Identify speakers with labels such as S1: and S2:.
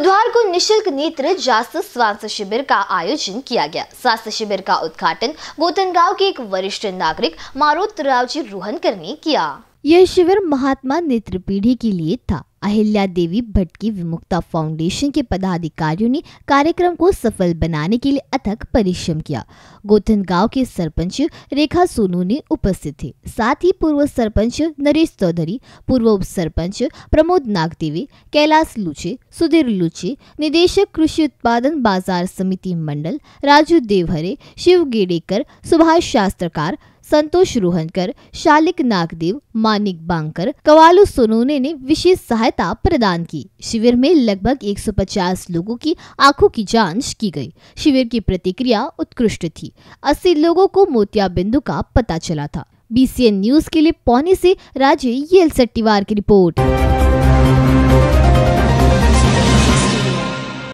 S1: बुधवार को निशुल्क नेत्र जास्त स्वास्थ्य शिविर का आयोजन किया गया स्वास्थ्य शिविर का उद्घाटन गोतनगांव के एक वरिष्ठ नागरिक मारोत रावजी रोहनकर ने किया यह शिविर महात्मा नेत्र पीढ़ी के लिए था अहिल्या देवी भट्ट की विमुक्ता फाउंडेशन के पदाधिकारियों ने कार्यक्रम को सफल बनाने के लिए अथक परिश्रम किया गोथन गांव के सरपंच रेखा सोनू ने उपस्थित थे साथ ही पूर्व सरपंच नरेश चौधरी पूर्व उप सरपंच प्रमोद नागदेवी कैलाश लुचे सुधीर लुचे निदेशक कृषि उत्पादन बाजार समिति मंडल राजू देवहरे शिव गेडेकर सुभाष शास्त्रकार संतोष रोहनकर शालिक नागदेव मानिक बांकर कवालू सोनोने ने विशेष सहायता प्रदान की शिविर में लगभग 150 लोगों की आंखों की जांच की गई शिविर की प्रतिक्रिया उत्कृष्ट थी 80 लोगों को मोतिया बिंदु का पता चला था बीसीएन न्यूज के लिए पौने से राजे येल सट्टीवार की रिपोर्ट